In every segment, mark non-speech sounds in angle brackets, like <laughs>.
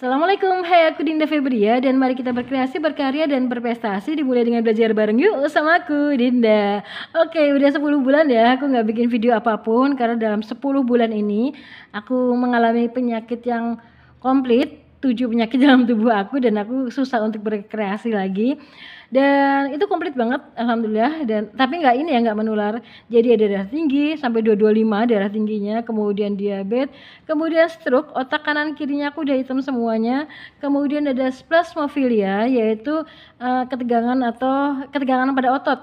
Assalamualaikum, hai aku Dinda Febria dan mari kita berkreasi, berkarya dan berprestasi dimulai dengan belajar bareng yuk sama aku Dinda. Oke, udah 10 bulan ya aku gak bikin video apapun karena dalam 10 bulan ini aku mengalami penyakit yang komplit tujuh penyakit dalam tubuh aku dan aku susah untuk berkreasi lagi dan itu komplit banget alhamdulillah dan tapi nggak ini ya nggak menular jadi ada darah tinggi sampai 225 darah tingginya kemudian diabetes kemudian stroke otak kanan kirinya aku udah hitam semuanya kemudian ada splasmofilia yaitu uh, ketegangan atau ketegangan pada otot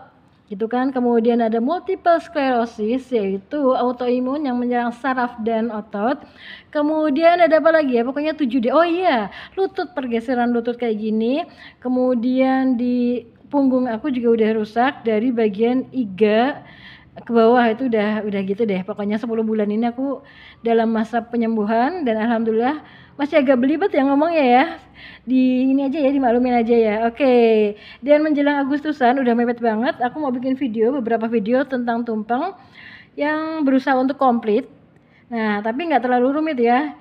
gitu kan. Kemudian ada multiple sclerosis yaitu autoimun yang menyerang saraf dan otot. Kemudian ada apa lagi ya? Pokoknya 7D. Oh iya, lutut pergeseran lutut kayak gini. Kemudian di punggung aku juga udah rusak dari bagian iga ke bawah itu udah udah gitu deh. Pokoknya 10 bulan ini aku dalam masa penyembuhan dan alhamdulillah masih agak belibet ya ngomongnya ya. Di ini aja ya, dimaklumin aja ya. Oke. Okay. Dan menjelang Agustusan udah mepet banget, aku mau bikin video beberapa video tentang tumpeng yang berusaha untuk komplit. Nah, tapi nggak terlalu rumit ya.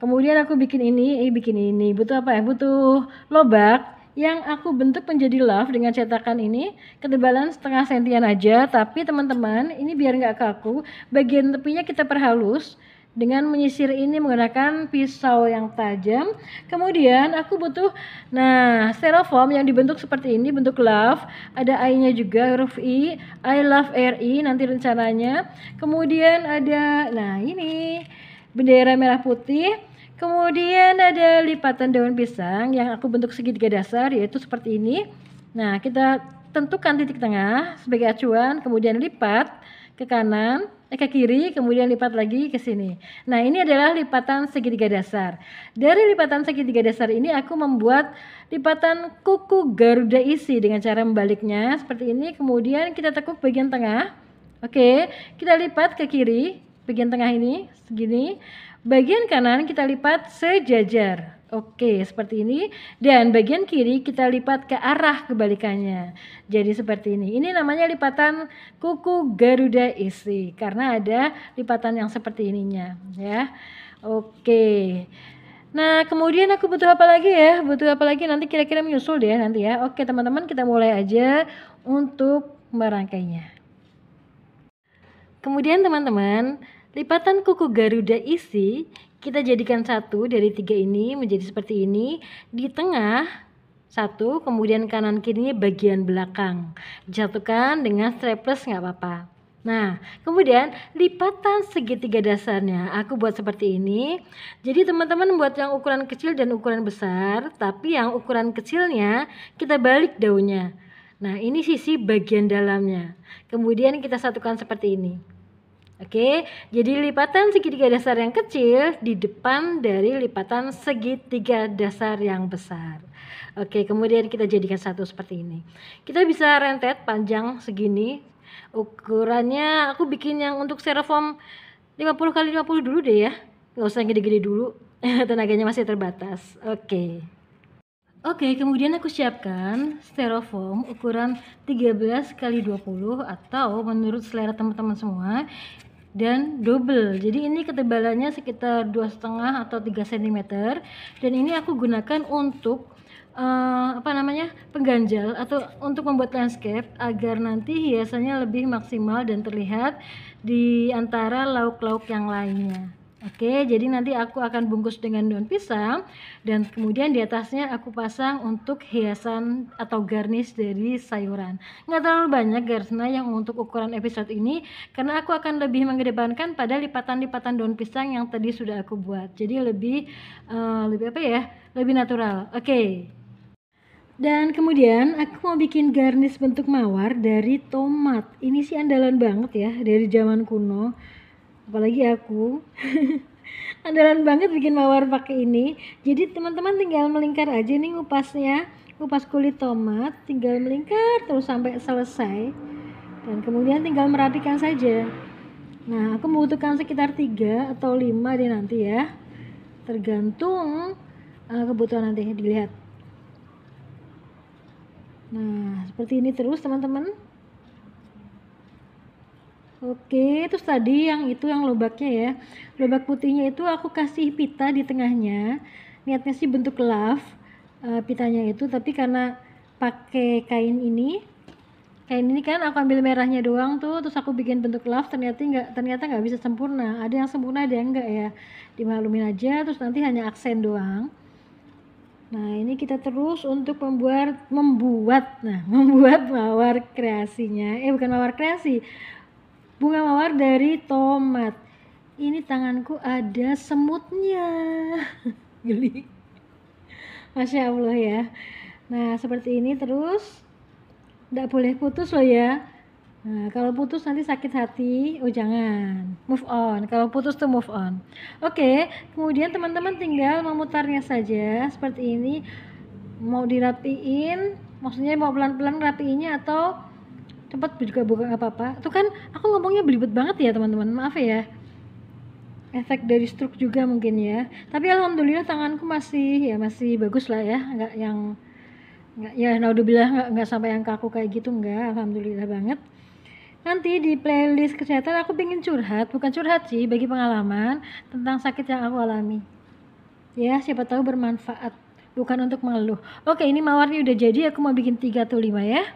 Kemudian aku bikin ini, eh bikin ini. Butuh apa ya? Butuh lobak, yang aku bentuk menjadi love dengan cetakan ini ketebalan setengah sentian aja tapi teman-teman ini biar nggak kaku bagian tepinya kita perhalus dengan menyisir ini menggunakan pisau yang tajam kemudian aku butuh nah styrofoam yang dibentuk seperti ini bentuk love ada i nya juga huruf i I love RI nanti rencananya kemudian ada nah ini bendera merah putih Kemudian ada lipatan daun pisang yang aku bentuk segitiga dasar yaitu seperti ini. Nah, kita tentukan titik tengah sebagai acuan, kemudian lipat ke kanan, eh, ke kiri, kemudian lipat lagi ke sini. Nah, ini adalah lipatan segitiga dasar. Dari lipatan segitiga dasar ini aku membuat lipatan kuku Garuda isi dengan cara membaliknya seperti ini, kemudian kita tekuk bagian tengah. Oke, kita lipat ke kiri, bagian tengah ini segini. Bagian kanan kita lipat sejajar. Oke, seperti ini. Dan bagian kiri kita lipat ke arah kebalikannya. Jadi seperti ini. Ini namanya lipatan kuku Garuda isi karena ada lipatan yang seperti ininya, ya. Oke. Nah, kemudian aku butuh apa lagi ya? Butuh apa lagi nanti kira-kira menyusul deh nanti ya. Oke, teman-teman, kita mulai aja untuk merangkainya. Kemudian teman-teman, Lipatan kuku Garuda isi kita jadikan satu dari tiga ini menjadi seperti ini. Di tengah satu, kemudian kanan kirinya bagian belakang. Jatuhkan dengan strapless nggak apa-apa. Nah, kemudian lipatan segitiga dasarnya aku buat seperti ini. Jadi teman-teman buat yang ukuran kecil dan ukuran besar, tapi yang ukuran kecilnya kita balik daunnya. Nah, ini sisi bagian dalamnya. Kemudian kita satukan seperti ini. Oke, jadi lipatan segitiga dasar yang kecil di depan dari lipatan segitiga dasar yang besar. Oke, kemudian kita jadikan satu seperti ini. Kita bisa rentet panjang segini. Ukurannya aku bikin yang untuk styrofoam 50 kali 50 dulu deh ya. Gak usah yang gede-gede dulu. <laughs> Tenaganya masih terbatas. Oke. Oke, kemudian aku siapkan styrofoam ukuran 13 kali 20 atau menurut selera teman-teman semua dan double. Jadi ini ketebalannya sekitar dua setengah atau tiga cm dan ini aku gunakan untuk uh, apa namanya? pengganjal atau untuk membuat landscape agar nanti hiasannya lebih maksimal dan terlihat di antara lauk-lauk yang lainnya. Oke, jadi nanti aku akan bungkus dengan daun pisang dan kemudian di atasnya aku pasang untuk hiasan atau garnish dari sayuran. Nggak terlalu banyak garnishnya yang untuk ukuran episode ini karena aku akan lebih mengedepankan pada lipatan-lipatan daun pisang yang tadi sudah aku buat. Jadi lebih uh, lebih apa ya? Lebih natural. Oke. Dan kemudian aku mau bikin garnish bentuk mawar dari tomat. Ini sih andalan banget ya dari zaman kuno apalagi aku <laughs> andalan banget bikin mawar pakai ini jadi teman-teman tinggal melingkar aja nih ngupasnya kupas kulit tomat tinggal melingkar terus sampai selesai dan kemudian tinggal merapikan saja nah aku membutuhkan sekitar 3 atau 5 deh nanti ya tergantung uh, kebutuhan nantinya dilihat nah seperti ini terus teman-teman Oke, terus tadi yang itu yang lobaknya ya. Lobak putihnya itu aku kasih pita di tengahnya. Niatnya sih bentuk love uh, pitanya itu, tapi karena pakai kain ini, kain ini kan aku ambil merahnya doang tuh, terus aku bikin bentuk love. Ternyata nggak ternyata nggak bisa sempurna. Ada yang sempurna, ada yang enggak ya. Dimaklumin aja, terus nanti hanya aksen doang. Nah, ini kita terus untuk membuat membuat nah, <laughs> membuat mawar kreasinya. Eh bukan mawar kreasi, bunga mawar dari tomat ini tanganku ada semutnya <laughs> geli Masya Allah ya nah seperti ini terus tidak boleh putus loh ya Nah, kalau putus nanti sakit hati, oh jangan. Move on. Kalau putus tuh move on. Oke, kemudian teman-teman tinggal memutarnya saja seperti ini. Mau dirapiin, maksudnya mau pelan-pelan rapiinnya atau tempat juga buka nggak apa-apa itu kan aku ngomongnya belibet banget ya teman-teman maaf ya efek dari stroke juga mungkin ya tapi alhamdulillah tanganku masih ya masih bagus lah ya nggak yang nggak ya naudzubillah nggak nggak sampai yang kaku kayak gitu nggak alhamdulillah banget nanti di playlist kesehatan aku pingin curhat bukan curhat sih bagi pengalaman tentang sakit yang aku alami ya siapa tahu bermanfaat bukan untuk mengeluh oke ini mawarnya udah jadi aku mau bikin 3 atau 5 ya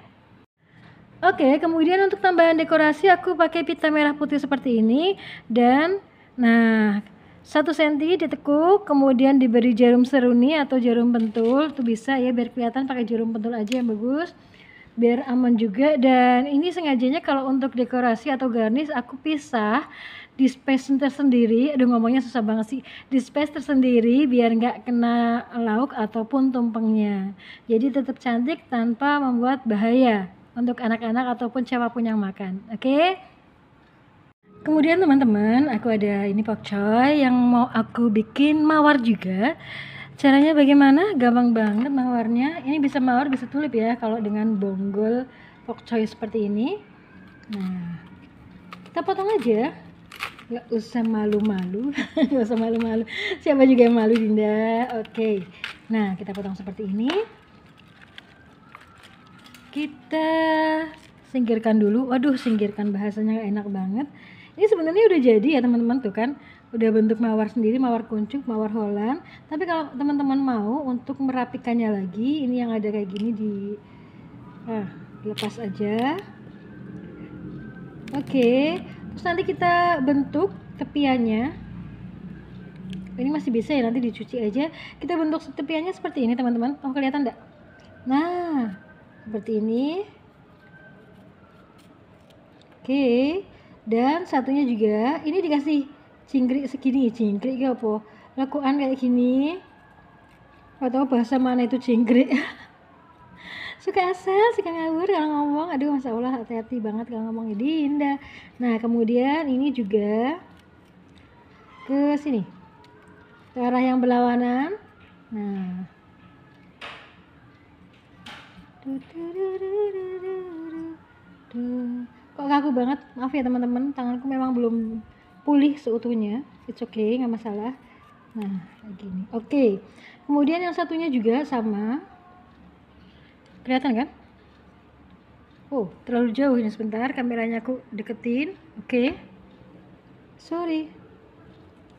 Oke, kemudian untuk tambahan dekorasi aku pakai pita merah putih seperti ini dan nah satu senti ditekuk, kemudian diberi jarum seruni atau jarum pentul, itu bisa ya biar kelihatan pakai jarum pentul aja yang bagus. Biar aman juga dan ini sengajanya kalau untuk dekorasi atau garnish aku pisah di space tersendiri, aduh ngomongnya susah banget sih, di space tersendiri biar nggak kena lauk ataupun tumpengnya. Jadi tetap cantik tanpa membuat bahaya untuk anak-anak ataupun siapapun yang makan. Oke? Okay? Kemudian teman-teman, aku ada ini choy yang mau aku bikin mawar juga. Caranya bagaimana? Gampang banget mawarnya. Ini bisa mawar, bisa tulip ya kalau dengan bonggol choy seperti ini. Nah, kita potong aja. Gak usah malu-malu, <laughs> gak usah malu-malu. Siapa juga yang malu, Dinda? Oke. Okay. Nah, kita potong seperti ini kita singkirkan dulu waduh singkirkan bahasanya enak banget ini sebenarnya udah jadi ya teman-teman tuh kan udah bentuk mawar sendiri mawar kuncup mawar Holland tapi kalau teman-teman mau untuk merapikannya lagi ini yang ada kayak gini di ah lepas aja oke okay. terus nanti kita bentuk tepiannya ini masih bisa ya nanti dicuci aja kita bentuk tepiannya seperti ini teman-teman oh kelihatan enggak nah seperti ini oke dan satunya juga ini dikasih cingkrik segini cingkrik ya apa lakukan kayak gini atau bahasa mana itu cingkrik <laughs> suka asal suka ngawur kalau ngomong aduh masya Allah hati-hati banget kalau ngomong ini indah nah kemudian ini juga ke sini ke arah yang berlawanan nah kok kaku banget maaf ya teman-teman tanganku memang belum pulih seutuhnya it's okay nggak masalah nah kayak gini oke okay. kemudian yang satunya juga sama kelihatan kan oh terlalu jauh ini sebentar kameranya aku deketin oke okay. sorry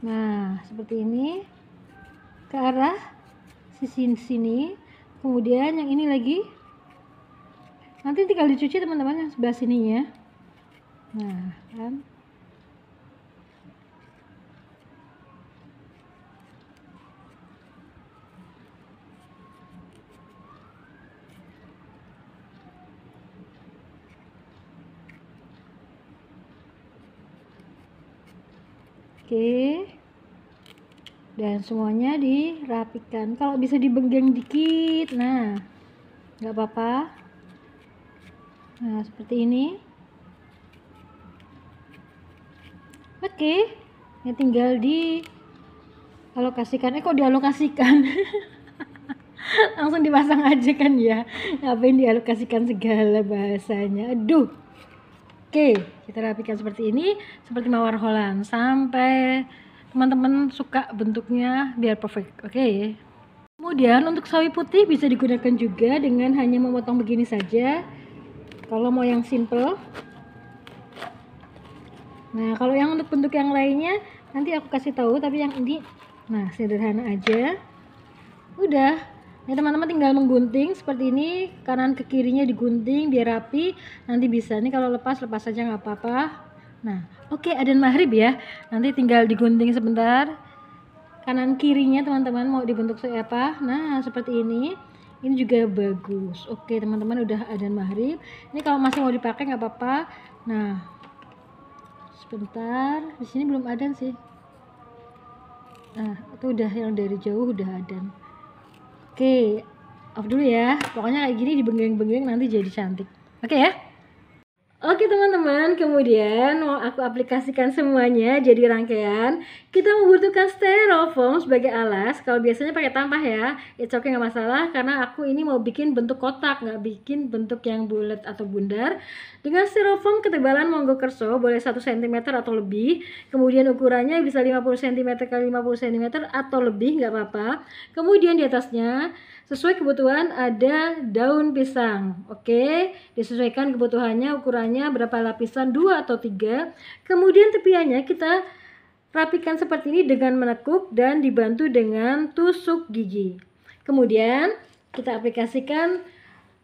nah seperti ini ke arah sisi sini kemudian yang ini lagi nanti tinggal dicuci teman-teman yang sebelah sininya nah kan Oke. Dan semuanya dirapikan. Kalau bisa dibenggeng dikit. Nah, nggak apa-apa nah seperti ini oke okay. ya tinggal di alokasikan eh kok dialokasikan <laughs> langsung dipasang aja kan ya apa yang dialokasikan segala bahasanya aduh oke kita rapikan seperti ini seperti mawar Holland sampai teman-teman suka bentuknya biar perfect oke kemudian untuk sawi putih bisa digunakan juga dengan hanya memotong begini saja kalau mau yang simple nah kalau yang untuk bentuk yang lainnya nanti aku kasih tahu tapi yang ini nah sederhana aja udah ya teman-teman tinggal menggunting seperti ini, kanan ke kirinya digunting biar rapi. Nanti bisa nih kalau lepas lepas aja nggak apa-apa. Nah, oke okay, adan maghrib ya. Nanti tinggal digunting sebentar. Kanan kirinya teman-teman mau dibentuk seperti apa? Nah, seperti ini ini juga bagus oke teman-teman udah adan maghrib ini kalau masih mau dipakai nggak apa-apa nah sebentar di sini belum adan sih nah itu udah yang dari jauh udah adan oke off dulu ya pokoknya kayak gini dibenggeng-benggeng nanti jadi cantik oke ya Oke teman-teman, kemudian mau aku aplikasikan semuanya jadi rangkaian. Kita membutuhkan styrofoam sebagai alas. Kalau biasanya pakai tampah ya, it's okay nggak masalah karena aku ini mau bikin bentuk kotak, nggak bikin bentuk yang bulat atau bundar. Dengan styrofoam ketebalan monggo kerso boleh 1 cm atau lebih. Kemudian ukurannya bisa 50 cm x 50 cm atau lebih nggak apa-apa. Kemudian di atasnya Sesuai kebutuhan ada daun pisang. Oke, disesuaikan kebutuhannya, ukurannya berapa lapisan, dua atau tiga. Kemudian tepiannya kita rapikan seperti ini dengan menekuk dan dibantu dengan tusuk gigi. Kemudian kita aplikasikan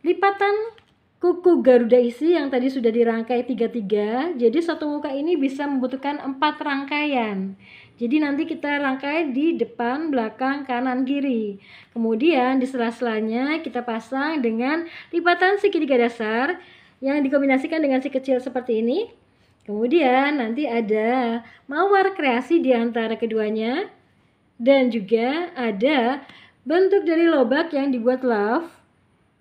lipatan kuku Garuda isi yang tadi sudah dirangkai tiga-tiga jadi satu muka ini bisa membutuhkan empat rangkaian jadi nanti kita rangkai di depan, belakang, kanan, kiri. Kemudian di sela-selanya kita pasang dengan lipatan segitiga dasar yang dikombinasikan dengan si kecil seperti ini. Kemudian nanti ada mawar kreasi di antara keduanya dan juga ada bentuk dari lobak yang dibuat love.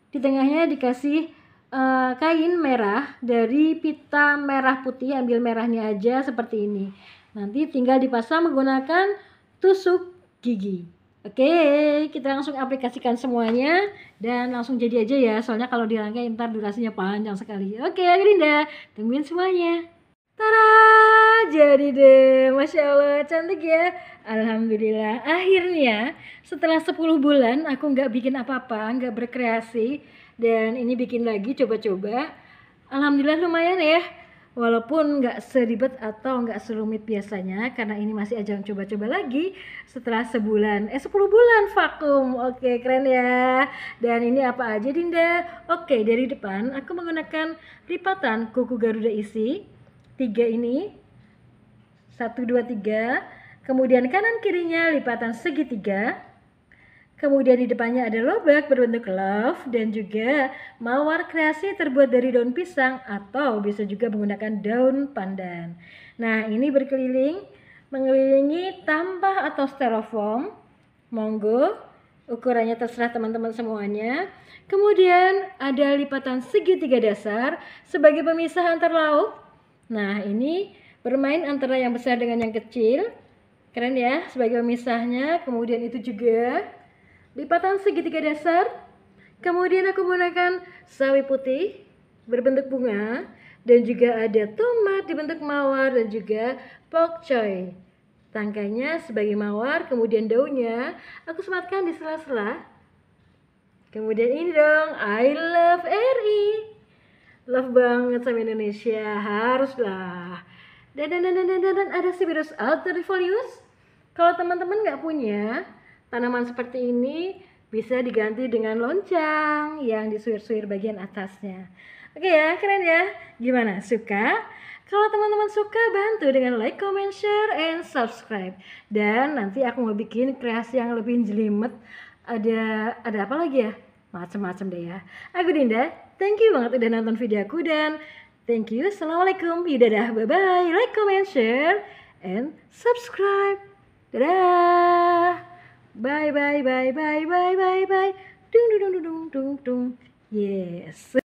Di tengahnya dikasih uh, kain merah dari pita merah putih ambil merahnya aja seperti ini Nanti tinggal dipasang menggunakan tusuk gigi. Oke, kita langsung aplikasikan semuanya dan langsung jadi aja ya. Soalnya kalau dirangkai ntar durasinya panjang sekali. Oke, okay, tungguin semuanya. Tada, jadi deh. Masya Allah, cantik ya. Alhamdulillah, akhirnya setelah 10 bulan aku nggak bikin apa-apa, nggak berkreasi. Dan ini bikin lagi, coba-coba. Alhamdulillah lumayan ya Walaupun nggak seribet atau nggak serumit biasanya, karena ini masih ajang coba-coba lagi setelah sebulan, eh 10 bulan vakum. Oke, keren ya. Dan ini apa aja Dinda? Oke, dari depan aku menggunakan lipatan kuku Garuda isi, tiga ini, satu dua tiga. Kemudian kanan kirinya lipatan segitiga, Kemudian di depannya ada lobak berbentuk love dan juga mawar kreasi terbuat dari daun pisang atau bisa juga menggunakan daun pandan. Nah, ini berkeliling mengelilingi tambah atau styrofoam. Monggo ukurannya terserah teman-teman semuanya. Kemudian ada lipatan segitiga dasar sebagai pemisah antar lauk. Nah, ini bermain antara yang besar dengan yang kecil. Keren ya sebagai pemisahnya. Kemudian itu juga lipatan segitiga dasar. Kemudian aku menggunakan sawi putih berbentuk bunga dan juga ada tomat dibentuk mawar dan juga bok choy. Tangkainya sebagai mawar, kemudian daunnya aku sematkan di sela-sela. Kemudian ini dong, I love RI. E. Love banget sama Indonesia, haruslah. Dan dan dan dan dan, dan ada virus alter Kalau teman-teman nggak punya, Tanaman seperti ini bisa diganti dengan loncang yang disuir-suir bagian atasnya. Oke ya, keren ya. Gimana, suka? Kalau teman-teman suka, bantu dengan like, comment, share, and subscribe. Dan nanti aku mau bikin kreasi yang lebih jelimet. Ada ada apa lagi ya? Macam-macam deh ya. Aku Dinda, thank you banget udah nonton videoku dan thank you. Assalamualaikum. dah bye-bye. Like, comment, share, and subscribe. Dadah. Bye, bye, bye, bye, bye, bye, bye. Doom, doom, doom, doom, doom, doom. Yes.